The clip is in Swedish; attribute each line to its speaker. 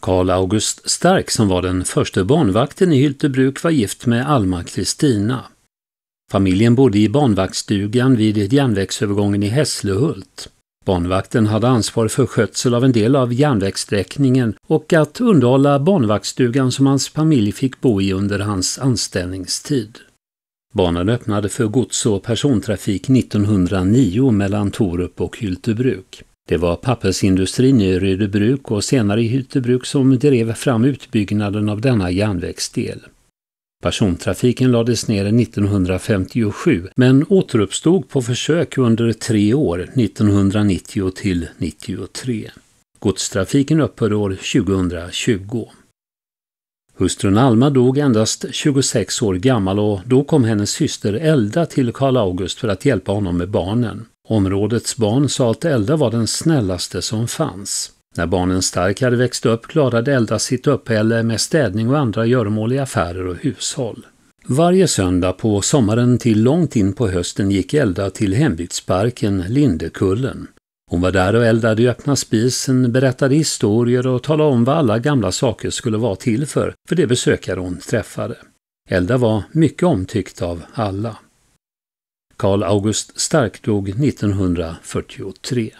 Speaker 1: Karl August Stark som var den första barnvakten i Hyltebruk var gift med Alma Kristina. Familjen bodde i barnvaktstugan vid järnvägsövergången i Hässlehult. Barnvakten hade ansvar för skötsel av en del av järnvägssträckningen och att underhålla barnvaktstugan som hans familj fick bo i under hans anställningstid. Banan öppnade för gods och persontrafik 1909 mellan Torup och Hyltebruk. Det var pappersindustrin i Rödebruk och senare i Hyltebruk som drev fram utbyggnaden av denna järnvägsdel. Persontrafiken lades ner 1957 men återuppstod på försök under tre år, 1990 till 93. Godstrafiken upphörde år 2020. Hustrun Alma dog endast 26 år gammal och då kom hennes syster Elda till Karl August för att hjälpa honom med barnen. Områdets barn sa att Elda var den snällaste som fanns. När barnen Stark hade växt upp klarade Elda sitt uppehälle med städning och andra göromål i affärer och hushåll. Varje söndag på sommaren till långt in på hösten gick Elda till hembygdsparken Lindekullen. Hon var där och eldade i öppna spisen, berättade historier och talade om vad alla gamla saker skulle vara till för, för de besökare hon träffade. Elda var mycket omtyckt av alla. Carl August Stark dog 1943.